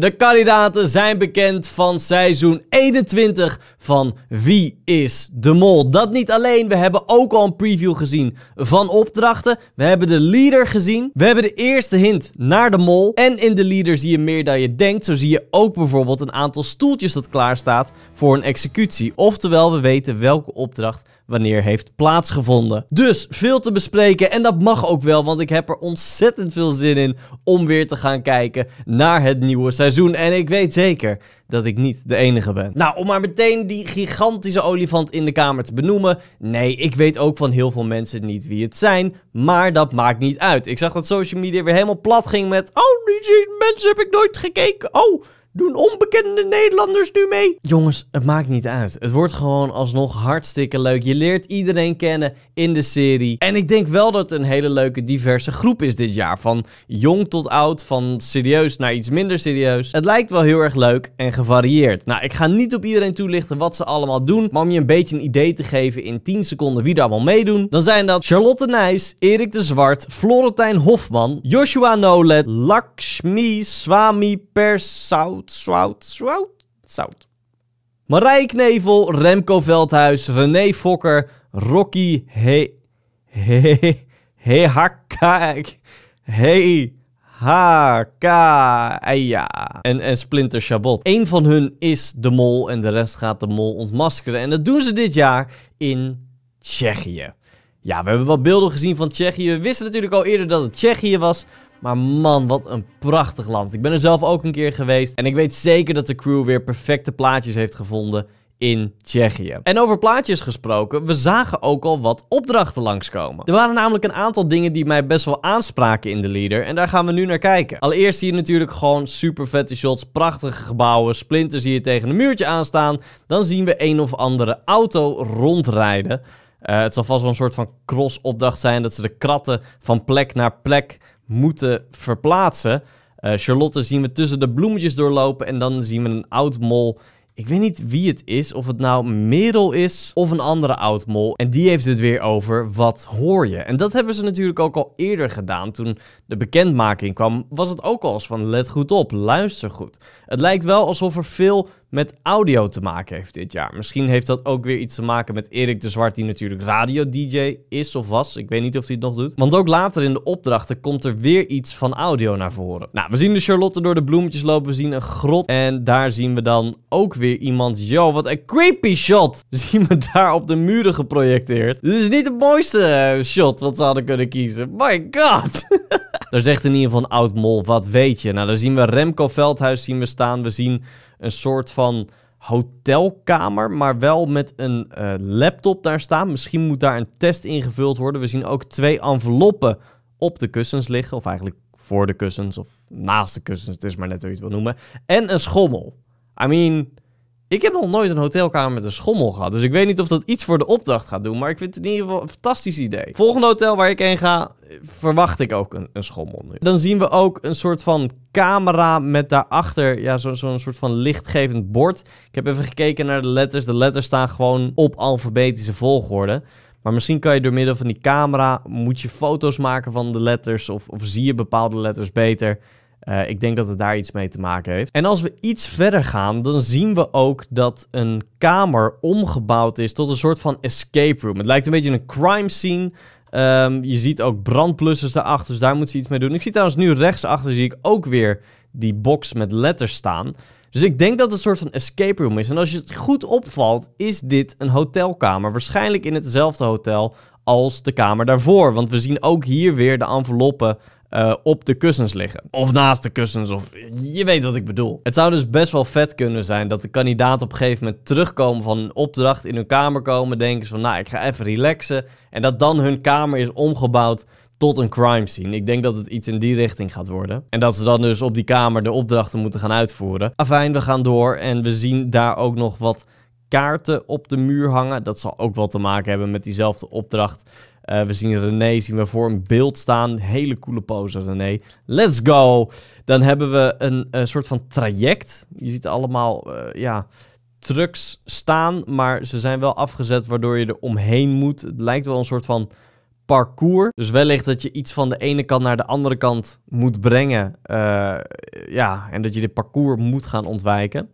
De kandidaten zijn bekend van seizoen 21 van Wie is de Mol. Dat niet alleen, we hebben ook al een preview gezien van opdrachten. We hebben de leader gezien. We hebben de eerste hint naar de Mol. En in de leader zie je meer dan je denkt. Zo zie je ook bijvoorbeeld een aantal stoeltjes dat klaarstaat voor een executie. Oftewel, we weten welke opdracht wanneer heeft plaatsgevonden. Dus veel te bespreken en dat mag ook wel, want ik heb er ontzettend veel zin in om weer te gaan kijken naar het nieuwe seizoen. En ik weet zeker dat ik niet de enige ben. Nou, om maar meteen die gigantische olifant in de kamer te benoemen. Nee, ik weet ook van heel veel mensen niet wie het zijn, maar dat maakt niet uit. Ik zag dat social media weer helemaal plat ging met, oh, die mensen heb ik nooit gekeken, oh... Doen onbekende Nederlanders nu mee? Jongens, het maakt niet uit. Het wordt gewoon alsnog hartstikke leuk. Je leert iedereen kennen in de serie. En ik denk wel dat het een hele leuke diverse groep is dit jaar. Van jong tot oud, van serieus naar iets minder serieus. Het lijkt wel heel erg leuk en gevarieerd. Nou, ik ga niet op iedereen toelichten wat ze allemaal doen. Maar om je een beetje een idee te geven in 10 seconden wie daar allemaal meedoen. Dan zijn dat Charlotte Nijs, Erik de Zwart, Florentijn Hofman, Joshua Nolet, Lakshmi Swami Persau zout, zout, zout, Stroud. Marij Knevel, Remco Veldhuis, René Fokker, Rocky He... He... He... Hakka... He... Haka, e, ja. En, en Splinter Shabot. Eén van hun is de mol en de rest gaat de mol ontmaskeren. En dat doen ze dit jaar in Tsjechië. Ja, we hebben wat beelden gezien van Tsjechië. We wisten natuurlijk al eerder dat het Tsjechië was. Maar man, wat een prachtig land. Ik ben er zelf ook een keer geweest. En ik weet zeker dat de crew weer perfecte plaatjes heeft gevonden in Tsjechië. En over plaatjes gesproken, we zagen ook al wat opdrachten langskomen. Er waren namelijk een aantal dingen die mij best wel aanspraken in de leader en daar gaan we nu naar kijken. Allereerst zie je natuurlijk gewoon super vette shots, prachtige gebouwen, splinters hier tegen een muurtje aanstaan. Dan zien we een of andere auto rondrijden. Eh, het zal vast wel een soort van cross-opdracht zijn dat ze de kratten van plek naar plek moeten verplaatsen. Eh, Charlotte zien we tussen de bloemetjes doorlopen en dan zien we een oud mol. Ik weet niet wie het is, of het nou Merel is of een andere oud mol. En die heeft het weer over wat hoor je. En dat hebben ze natuurlijk ook al eerder gedaan. Toen de bekendmaking kwam, was het ook al eens van let goed op, luister goed. Het lijkt wel alsof er veel met audio te maken heeft dit jaar. Misschien heeft dat ook weer iets te maken met Erik de Zwart, die natuurlijk radio-DJ is of was. Ik weet niet of hij het nog doet. Want ook later in de opdrachten komt er weer iets van audio naar voren. Nou, we zien de Charlotte door de bloemetjes lopen. We zien een grot. En daar zien we dan ook weer iemand. Yo, wat een creepy shot! Zien we daar op de muren geprojecteerd. Dit is niet het mooiste eh, shot wat ze hadden kunnen kiezen. My god! daar zegt in ieder geval een oud mol, wat weet je? Nou, daar zien we Remco Veldhuis zien we staan. We zien een soort van hotelkamer, maar wel met een eh, laptop daar staan. Misschien moet daar een test ingevuld worden. We zien ook twee enveloppen op de kussens liggen, of eigenlijk voor de kussens of naast de kussens, het is maar net hoe je het wil noemen. En een schommel. I mean, ik heb nog nooit een hotelkamer met een schommel gehad. Dus ik weet niet of dat iets voor de opdracht gaat doen. Maar ik vind het in ieder geval een fantastisch idee. Volgende hotel waar ik heen ga, verwacht ik ook een, een schommel nu. Dan zien we ook een soort van camera met daarachter ja, zo'n zo soort van lichtgevend bord. Ik heb even gekeken naar de letters. De letters staan gewoon op alfabetische volgorde. Maar misschien kan je door middel van die camera, moet je foto's maken van de letters. Of, of zie je bepaalde letters beter. Eh, ik denk dat het daar iets mee te maken heeft. En als we iets verder gaan, dan zien we ook dat een kamer omgebouwd is tot een soort van escape room. Het lijkt een beetje een crime scene. Ehm, je ziet ook brandblussers daarachter, dus daar moet ze iets mee doen. Ik zie trouwens nu rechtsachter zie ik ook weer die box met letters staan. Dus ik denk dat het een soort van escape room is. En als je het goed opvalt, is dit een hotelkamer. Waarschijnlijk in hetzelfde hotel als de kamer daarvoor. Want we zien ook hier weer de enveloppen eh, op de kussens liggen. Of naast de kussens, of je weet wat ik bedoel. Het zou dus best wel vet kunnen zijn dat de kandidaat op een gegeven moment terugkomen van een opdracht, in hun kamer komen, denken ze van nou, ik ga even relaxen. En dat dan hun kamer is omgebouwd tot een crime scene. Ik denk dat het iets in die richting gaat worden. En dat ze dan dus op die kamer de opdrachten moeten gaan uitvoeren. Afijn, we gaan door en we zien daar ook nog wat kaarten op de muur hangen. Dat zal ook wel te maken hebben met diezelfde opdracht. Eh, we zien René zien we voor een beeld staan. Hele coole pose, René. Let's go! Dan hebben we een eh, soort van traject. Je ziet allemaal eh, ja, trucks staan, maar ze zijn wel afgezet waardoor je er omheen moet. Het lijkt wel een soort van parcours. Dus wellicht dat je iets van de ene kant naar de andere kant moet brengen. ja, en dat je dit parcours moet gaan ontwijken.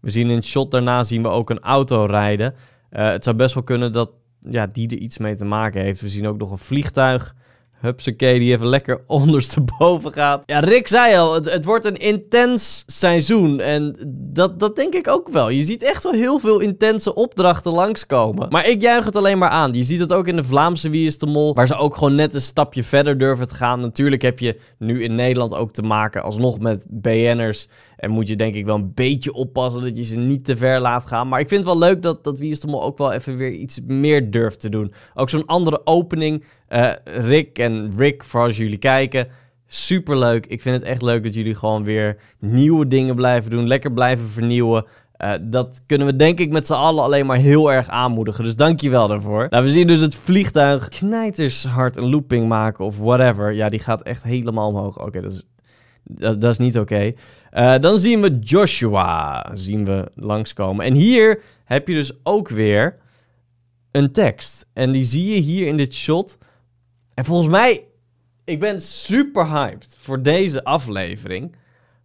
We zien in het shot daarna zien we ook een auto rijden. het zou best wel kunnen dat ja, die er iets mee te maken heeft. We zien ook nog een vliegtuig. Hupsakee, die even lekker ondersteboven gaat. Ja, Rick zei al, het, het, wordt een intens seizoen. En dat, dat denk ik ook wel. Je ziet echt wel heel veel intense opdrachten langskomen. Maar ik juich het alleen maar aan. Je ziet het ook in de Vlaamse Wie is de Mol, waar ze ook gewoon net een stapje verder durven te gaan. Natuurlijk heb je nu in Nederland ook te maken alsnog met BN'ers en moet je denk ik wel een beetje oppassen dat je ze niet te ver laat gaan. Maar ik vind het wel leuk dat, dat Wie is ook wel even weer iets meer durft te doen. Ook zo'n andere opening. Eh, Rick en Rick, voor als jullie kijken. superleuk. Ik vind het echt leuk dat jullie gewoon weer nieuwe dingen blijven doen. Lekker blijven vernieuwen. Eh, dat kunnen we denk ik met z'n allen alleen maar heel erg aanmoedigen. Dus dank je wel daarvoor. Nou, we zien dus het vliegtuig knijtershard een looping maken of whatever. Ja, die gaat echt helemaal omhoog. Oké, dat is dat, dat is niet oké. Eh, dan zien we Joshua zien we langskomen. En hier heb je dus ook weer een tekst. En die zie je hier in dit shot. En volgens mij, ik ben super hyped voor deze aflevering.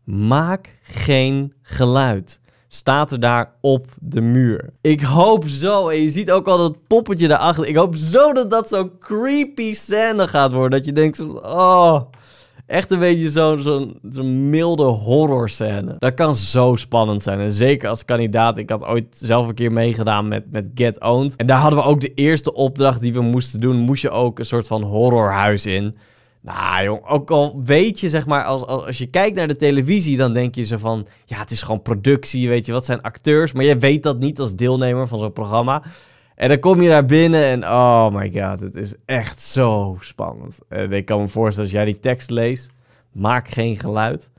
Maak geen geluid. Staat er daar op de muur. Ik hoop zo, en je ziet ook al dat poppetje daarachter. Ik hoop zo dat dat zo creepy scène gaat worden. Dat je denkt, oh, Echt een beetje zo'n zo'n milde horror scène. Dat kan zo spannend zijn. En zeker als kandidaat. Ik had ooit zelf een keer meegedaan met, met Get Owned. En daar hadden we ook de eerste opdracht die we moesten doen. Moest je ook een soort van horrorhuis in. Nou jong, ook al weet je zeg maar, als, als, als je kijkt naar de televisie, dan denk je ze van... Ja, het is gewoon productie, weet je, wat zijn acteurs? Maar je weet dat niet als deelnemer van zo'n programma. En dan kom je daar binnen en oh my god, het is echt zo spannend. En ik kan me voorstellen, als jij die tekst leest, maak geen geluid.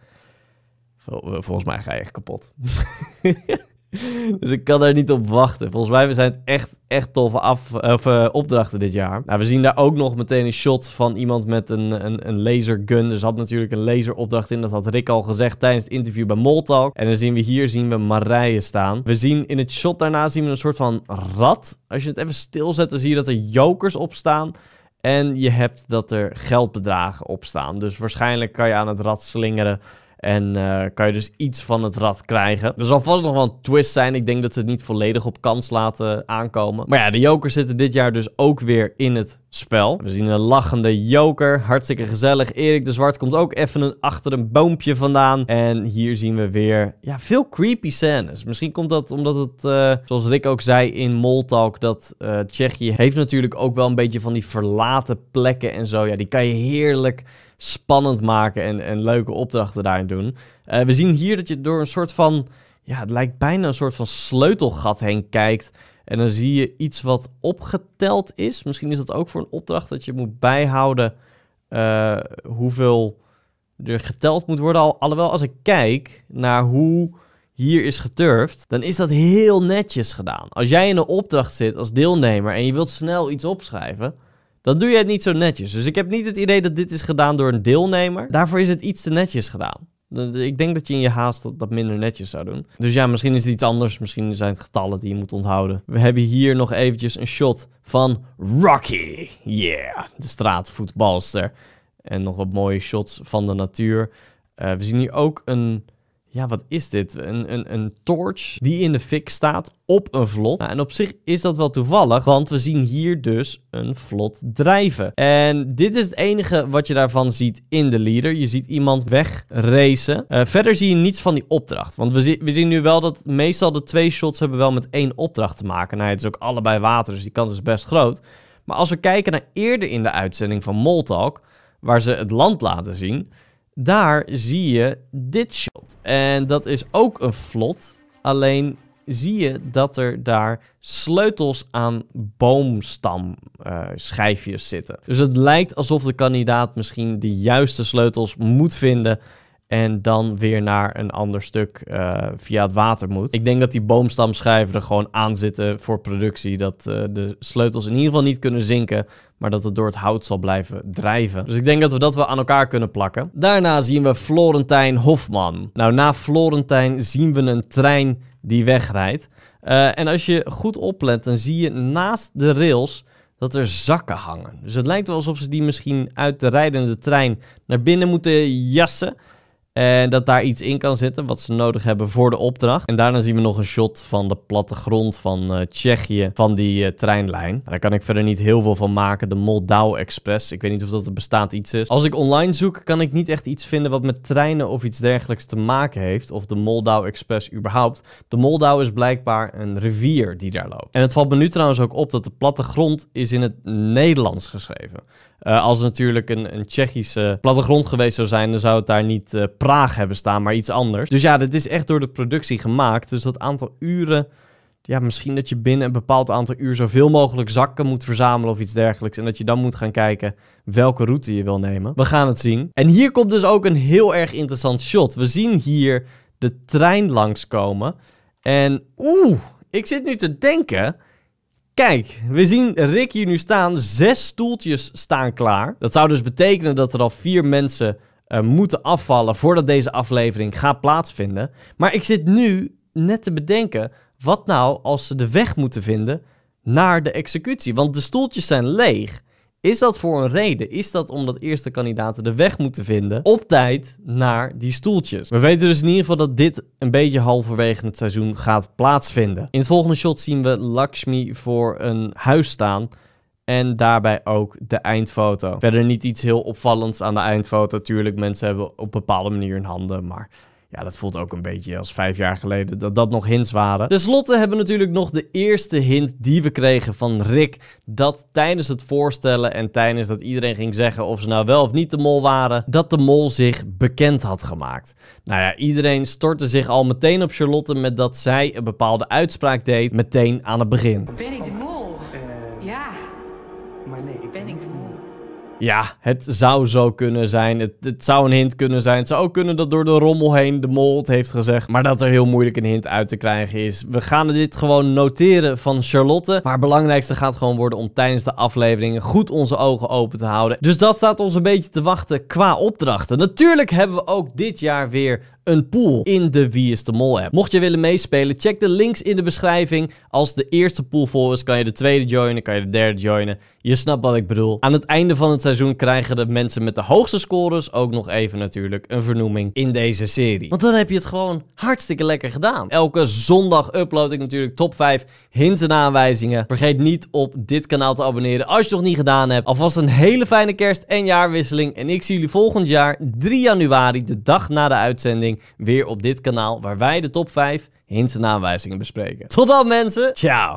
Eh, volgens mij ga je echt kapot. dus ik kan daar niet op wachten. Volgens mij zijn het echt, echt toffe af, of, eh, opdrachten dit jaar. Nou, we zien daar ook nog meteen een shot van iemand met een, een, een lasergun. Dus had natuurlijk een laseropdracht in. Dat had Rick al gezegd tijdens het interview bij Moltalk. En dan zien we hier zien we Marije staan. We zien in het shot daarna zien we een soort van rat. Als je het even stilzet, dan zie je dat er jokers op staan. En je hebt dat er geldbedragen op staan. Dus waarschijnlijk kan je aan het rad slingeren en eh, kan je dus iets van het rad krijgen. Er zal vast nog wel een twist zijn. Ik denk dat ze het niet volledig op kans laten aankomen. Maar ja, de jokers zitten dit jaar dus ook weer in het spel. We zien een lachende joker. Hartstikke gezellig. Erik de Zwart komt ook even een, achter een boompje vandaan. En hier zien we weer ja, veel creepy scènes. Misschien komt dat omdat het, eh, zoals Rick ook zei in Moltalk, dat eh, Tsjechië heeft natuurlijk ook wel een beetje van die verlaten plekken en zo. Ja, die kan je heerlijk spannend maken en, en leuke opdrachten daarin doen. Eh, we zien hier dat je door een soort van, ja, het lijkt bijna een soort van sleutelgat heen kijkt. En dan zie je iets wat opgeteld is. Misschien is dat ook voor een opdracht dat je moet bijhouden eh, hoeveel er geteld moet worden. Al, alhoewel, als ik kijk naar hoe hier is geturfd, dan is dat heel netjes gedaan. Als jij in een opdracht zit als deelnemer en je wilt snel iets opschrijven, dan doe je het niet zo netjes. Dus ik heb niet het idee dat dit is gedaan door een deelnemer. Daarvoor is het iets te netjes gedaan. Ik denk dat je in je haast dat, minder netjes zou doen. Dus ja, misschien is het iets anders. Misschien zijn het getallen die je moet onthouden. We hebben hier nog eventjes een shot van Rocky. Yeah, de straatvoetbalster. En nog wat mooie shots van de natuur. Eh, we zien hier ook een ja, wat is dit? Een, een, een torch die in de fik staat op een vlot. Nou, en op zich is dat wel toevallig, want we zien hier dus een vlot drijven. En dit is het enige wat je daarvan ziet in de leader. Je ziet iemand wegracen. Uh, verder zie je niets van die opdracht. Want we, we, zien nu wel dat meestal de twee shots hebben wel met één opdracht te maken. Nou, het is ook allebei water, dus die kans is best groot. Maar als we kijken naar eerder in de uitzending van Moltalk, waar ze het land laten zien daar zie je dit shot. En dat is ook een vlot. Alleen zie je dat er daar sleutels aan boomstamschijfjes eh, uh, zitten. Dus het lijkt alsof de kandidaat misschien de juiste sleutels moet vinden en dan weer naar een ander stuk eh, via het water moet. Ik denk dat die boomstamschijven er gewoon aan zitten voor productie. Dat eh, de sleutels in ieder geval niet kunnen zinken, maar dat het door het hout zal blijven drijven. Dus ik denk dat we dat wel aan elkaar kunnen plakken. Daarna zien we Florentijn Hofman. Nou, na Florentijn zien we een trein die wegrijdt. Eh, en als je goed oplet, dan zie je naast de rails dat er zakken hangen. Dus het lijkt wel alsof ze die misschien uit de rijdende trein naar binnen moeten jassen. En dat daar iets in kan zitten wat ze nodig hebben voor de opdracht. En daarna zien we nog een shot van de plattegrond van eh, Tsjechië, van die eh, treinlijn. En daar kan ik verder niet heel veel van maken. De Moldau Express. Ik weet niet of dat er bestaand iets is. Als ik online zoek, kan ik niet echt iets vinden wat met treinen of iets dergelijks te maken heeft. Of de Moldau Express überhaupt. De Moldau is blijkbaar een rivier die daar loopt. En het valt me nu trouwens ook op dat de plattegrond is in het Nederlands geschreven. Eh, als het natuurlijk een, een Tsjechische plattegrond geweest zou zijn, dan zou het daar niet eh, Praag hebben staan, maar iets anders. Dus ja, dit is echt door de productie gemaakt. Dus dat aantal uren. Ja, misschien dat je binnen een bepaald aantal uur zoveel mogelijk zakken moet verzamelen of iets dergelijks. En dat je dan moet gaan kijken welke route je wil nemen. We gaan het zien. En hier komt dus ook een heel erg interessant shot. We zien hier de trein langskomen. En oeh, ik zit nu te denken. Kijk, we zien Rick hier nu staan. Zes stoeltjes staan klaar. Dat zou dus betekenen dat er al vier mensen eh, moeten afvallen voordat deze aflevering gaat plaatsvinden. Maar ik zit nu net te bedenken, wat nou als ze de weg moeten vinden naar de executie? Want de stoeltjes zijn leeg. Is dat voor een reden? Is dat omdat eerste kandidaten de weg moeten vinden op tijd naar die stoeltjes? We weten dus in ieder geval dat dit een beetje halverwege het seizoen gaat plaatsvinden. In het volgende shot zien we Lakshmi voor een huis staan. En daarbij ook de eindfoto. Verder niet iets heel opvallends aan de eindfoto. Tuurlijk, mensen hebben op bepaalde manier hun handen, maar ja, dat voelt ook een beetje als vijf jaar geleden dat dat nog hints waren. Ten slotte hebben we natuurlijk nog de eerste hint die we kregen van Rick. Dat tijdens het voorstellen en tijdens dat iedereen ging zeggen of ze nou wel of niet de mol waren, dat de mol zich bekend had gemaakt. Nou ja, iedereen stortte zich al meteen op Charlotte met dat zij een bepaalde uitspraak deed meteen aan het begin. Ben ik de mol? Eh, ja. Maar nee, ik ben ik ja, het zou zo kunnen zijn. Het, het, zou een hint kunnen zijn. Het zou ook kunnen dat door de rommel heen de mol het heeft gezegd. Maar dat er heel moeilijk een hint uit te krijgen is. We gaan dit gewoon noteren van Charlotte. Maar het belangrijkste gaat gewoon worden om tijdens de afleveringen goed onze ogen open te houden. Dus dat staat ons een beetje te wachten qua opdrachten. Natuurlijk hebben we ook dit jaar weer een pool in de Wie is de Mol app. Mocht je willen meespelen, check de links in de beschrijving. Als de eerste pool vol is, kan je de tweede joinen, kan je de derde joinen. Je snapt wat ik bedoel. Aan het einde van het seizoen krijgen de mensen met de hoogste scores ook nog even natuurlijk een vernoeming in deze serie. Want dan heb je het gewoon hartstikke lekker gedaan. Elke zondag upload ik natuurlijk top 5 hints en aanwijzingen. Vergeet niet op dit kanaal te abonneren als je het nog niet gedaan hebt. Alvast een hele fijne kerst en jaarwisseling. En ik zie jullie volgend jaar 3 januari, de dag na de uitzending weer op dit kanaal waar wij de top 5 hints en aanwijzingen bespreken. Tot dan mensen, ciao!